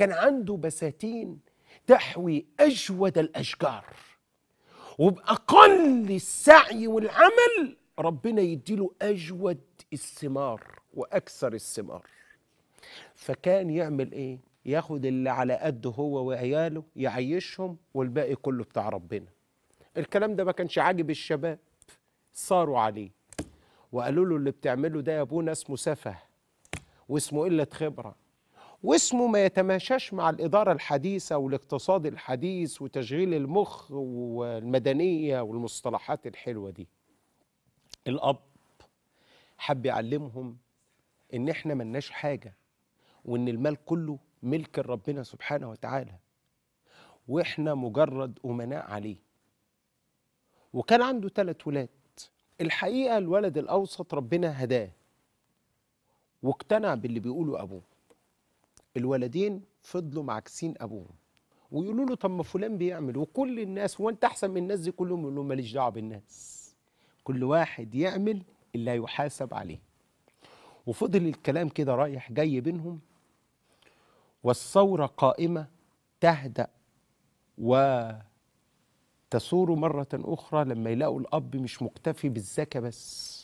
كان عنده بساتين تحوي أجود الأشجار وبأقل السعي والعمل ربنا يديله أجود الثمار وأكثر الثمار فكان يعمل إيه؟ ياخد اللي على قده هو وعياله يعيشهم والباقي كله بتاع ربنا الكلام ده ما كانش عاجب الشباب صاروا عليه وقالوا له اللي بتعمله ده يا ابونا اسمه سفه واسمه قله خبره واسمه ما يتماشاش مع الإدارة الحديثة والاقتصاد الحديث وتشغيل المخ والمدنية والمصطلحات الحلوة دي الأب حب يعلمهم إن إحنا ملناش حاجة وإن المال كله ملك ربنا سبحانه وتعالى وإحنا مجرد أمناء عليه وكان عنده ثلاث ولاد الحقيقة الولد الأوسط ربنا هداه واقتنع باللي بيقوله أبوه الولدين فضلوا معاكسين ابوهم ويقولوا له طب ما فلان بيعمل وكل الناس وانت احسن من الناس دي كلهم يقولوا ماليش دعوه بالناس كل واحد يعمل اللي هيحاسب عليه وفضل الكلام كده رايح جاي بينهم والثوره قائمه تهدأ وتثور مره اخرى لما يلاقوا الاب مش مكتفي بالزكاه بس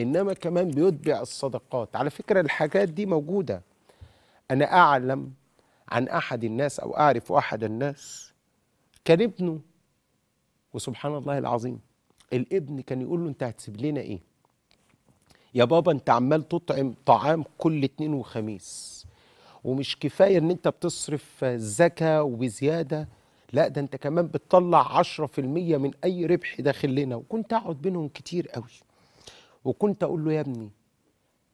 انما كمان بيتبع الصدقات على فكره الحاجات دي موجوده أنا أعلم عن أحد الناس أو أعرف أحد الناس كان ابنه وسبحان الله العظيم الابن كان يقول له أنت هتسيب لنا إيه؟ يا بابا أنت عمال تطعم طعام كل اتنين وخميس ومش كفاية أن أنت بتصرف زكاة وزيادة لا ده أنت كمان بتطلع 10% من أي ربح داخل لنا وكنت أقعد بينهم كتير قوي وكنت أقول له يا ابني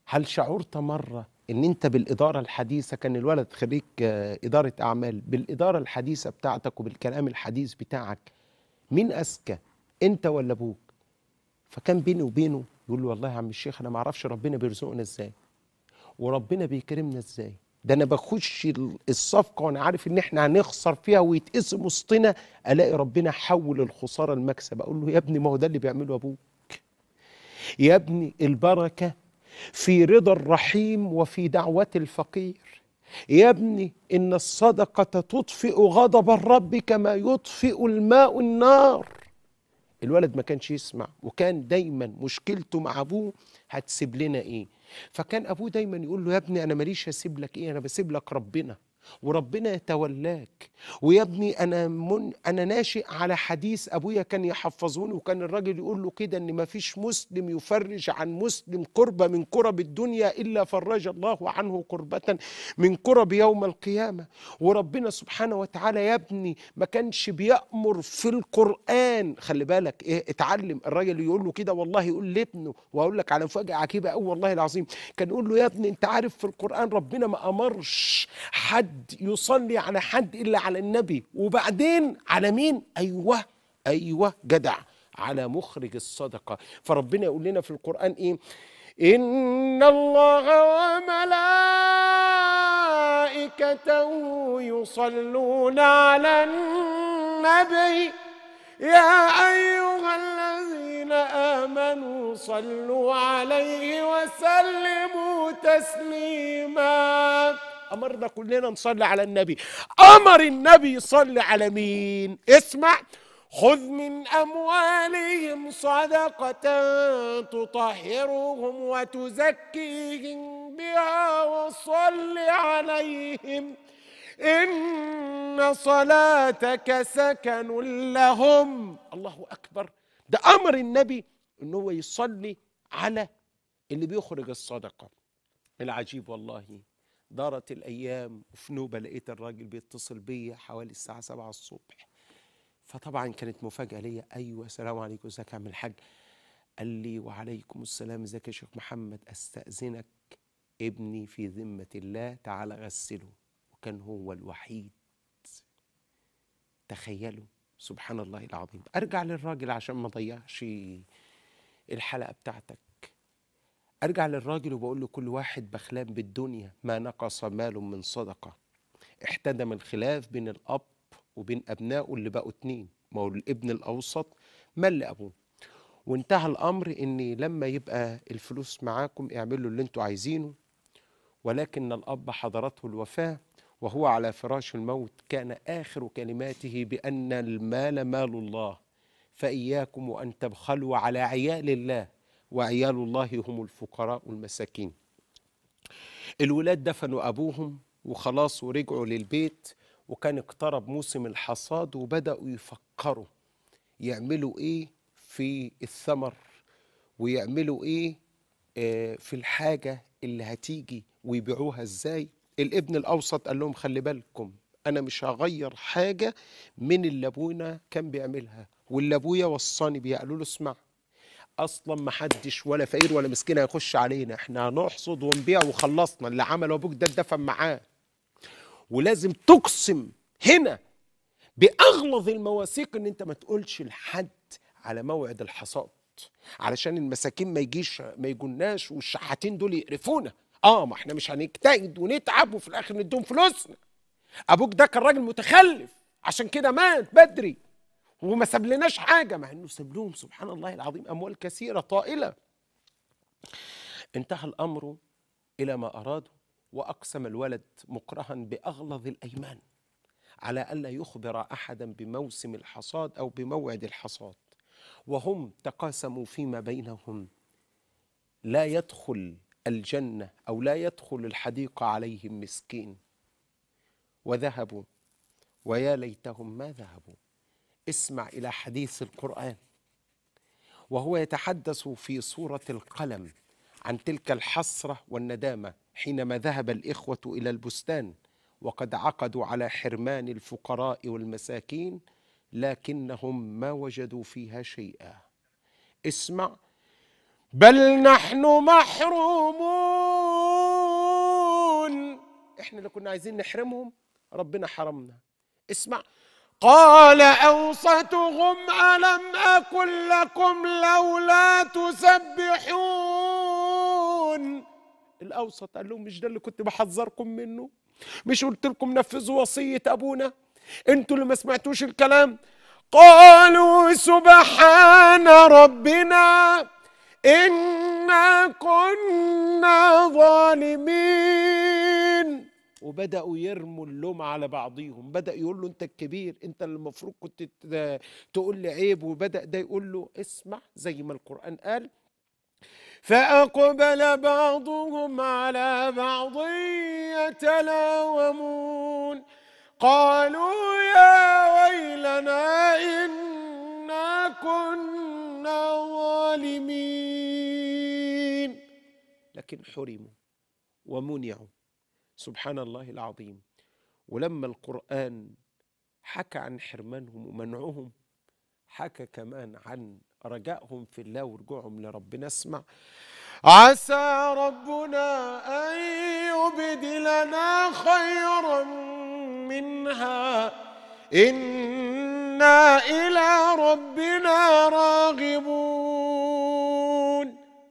هل شعرت مرة ان انت بالاداره الحديثه كان الولد خريج آه، اداره اعمال بالاداره الحديثه بتاعتك وبالكلام الحديث بتاعك مين اذكى انت ولا ابوك فكان بيني وبينه يقول له والله يا عم الشيخ انا ما اعرفش ربنا بيرزقنا ازاي وربنا بيكرمنا ازاي ده انا بخش الصفقه وانا عارف ان احنا هنخسر فيها ويتقسم وسطنا الاقي ربنا حول الخساره لمكسب اقول له يا ابني ما هو ده اللي بيعمله ابوك يا ابني البركه في رضا الرحيم وفي دعوة الفقير يا ابني إن الصدقة تطفئ غضب الرب كما يطفئ الماء النار الولد ما كانش يسمع وكان دايما مشكلته مع أبوه هتسيب لنا إيه فكان أبوه دايما يقول له يا ابني أنا ماليش هسيب لك إيه أنا بسيب لك ربنا وربنا يتولاك ويا ابني انا من انا ناشئ على حديث ابويا كان يحفظوني وكان الراجل يقول له كده ان ما فيش مسلم يفرج عن مسلم قربة من كرب الدنيا الا فرج الله عنه قربة من كرب يوم القيامه وربنا سبحانه وتعالى يا ابني ما كانش بيامر في القران خلي بالك ايه اتعلم الراجل يقول له كده والله يقول لابنه واقول لك على مفاجاه عجيبه قوي والله العظيم كان يقول له يا ابني انت عارف في القران ربنا ما امرش حد حد يصلي على حد إلا على النبي وبعدين على مين أيوه أيوه جدع على مخرج الصدقة فربنا يقول لنا في القرآن إيه إن الله وملائكته يصلون على النبي يا أيها الذين آمنوا صلوا عليه وسلموا تسليماً امرنا كلنا نصلي على النبي امر النبي يصلي على مين اسمع خذ من اموالهم صدقه تطهرهم وتزكيهم بها وصل عليهم ان صلاتك سكن لهم الله اكبر ده امر النبي ان هو يصلي على اللي بيخرج الصدقه العجيب والله دارت الأيام وفي نوبة لقيت الراجل بيتصل بيا حوالي الساعة 7 الصبح فطبعا كانت مفاجأة ليا أيوة السلام عليكم ازيك يا عم الحاج قال لي وعليكم السلام ازيك يا شيخ محمد أستأذنك ابني في ذمة الله تعالى غسله وكان هو الوحيد تخيلوا سبحان الله العظيم أرجع للراجل عشان ما ضيعش الحلقة بتاعتك ارجع للراجل وبقول له كل واحد بخلان بالدنيا ما نقص مال من صدقه احتدم الخلاف بين الاب وبين ابنائه اللي بقوا اتنين ما هو الابن الاوسط مل ابوه وانتهى الامر ان لما يبقى الفلوس معاكم اعملوا اللي انتوا عايزينه ولكن الاب حضرته الوفاه وهو على فراش الموت كان اخر كلماته بان المال مال الله فاياكم وان تبخلوا على عيال الله وعيال الله هم الفقراء والمساكين الولاد دفنوا أبوهم وخلاص ورجعوا للبيت وكان اقترب موسم الحصاد وبدأوا يفكروا يعملوا إيه في الثمر ويعملوا إيه آه، في الحاجة اللي هتيجي ويبيعوها إزاي الابن الأوسط قال لهم خلي بالكم أنا مش هغير حاجة من اللي أبونا كان بيعملها واللي أبويا وصاني بيها قالوا له اسمع اصلا ما حدش ولا فقير ولا مسكين هيخش علينا احنا هنحصد ونبيع وخلصنا اللي عمله ابوك ده اتدفن معاه ولازم تقسم هنا باغلظ المواثيق ان انت ما تقولش لحد على موعد الحصاد علشان المساكين ما يجيش ما يجوناش والشحاتين دول يقرفونا اه ما احنا مش هنجتهد ونتعب وفي الاخر نديهم فلوسنا ابوك ده كان راجل متخلف عشان كده مات بدري وما سابلناش حاجه مع انه ساب لهم سبحان الله العظيم اموال كثيره طائله انتهى الامر الى ما ارادوا واقسم الولد مكرها باغلظ الايمان على الا يخبر احدا بموسم الحصاد او بموعد الحصاد وهم تقاسموا فيما بينهم لا يدخل الجنه او لا يدخل الحديقه عليهم مسكين وذهبوا ويا ليتهم ما ذهبوا اسمع إلى حديث القرآن وهو يتحدث في صورة القلم عن تلك الحسرة والندامة حينما ذهب الإخوة إلى البستان وقد عقدوا على حرمان الفقراء والمساكين لكنهم ما وجدوا فيها شيئا اسمع بل نحن محرومون احنا اللي كنا عايزين نحرمهم ربنا حرمنا اسمع قال أوسطهم ألم أقل لكم لولا تسبحون الأوسط قال لهم مش ده اللي كنت بحذركم منه مش قلت لكم نفذوا وصية أبونا أنتوا اللي ما سمعتوش الكلام قالوا سبحان ربنا إنا كنا ظالمين وبداوا يرموا اللوم على بعضيهم بدا يقول له انت الكبير انت اللي المفروض كنت تقول لي عيب وبدا ده يقول له اسمع زي ما القران قال فأقبل بعضهم على بعض يتلاومون قالوا يا ويلنا إنا كنا ظالمين لكن حرموا ومنعوا سبحان الله العظيم ولما القرآن حكى عن حرمانهم ومنعهم حكى كمان عن رجائهم في الله ورجوعهم لربنا اسمع عسى ربنا أن يبدلنا خيرا منها إنا إلى ربنا راغبون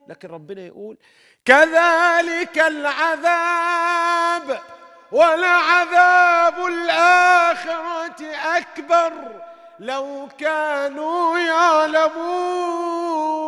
لكن ربنا يقول كذلك العذاب ولعذاب الآخرة أكبر لو كانوا يعلمون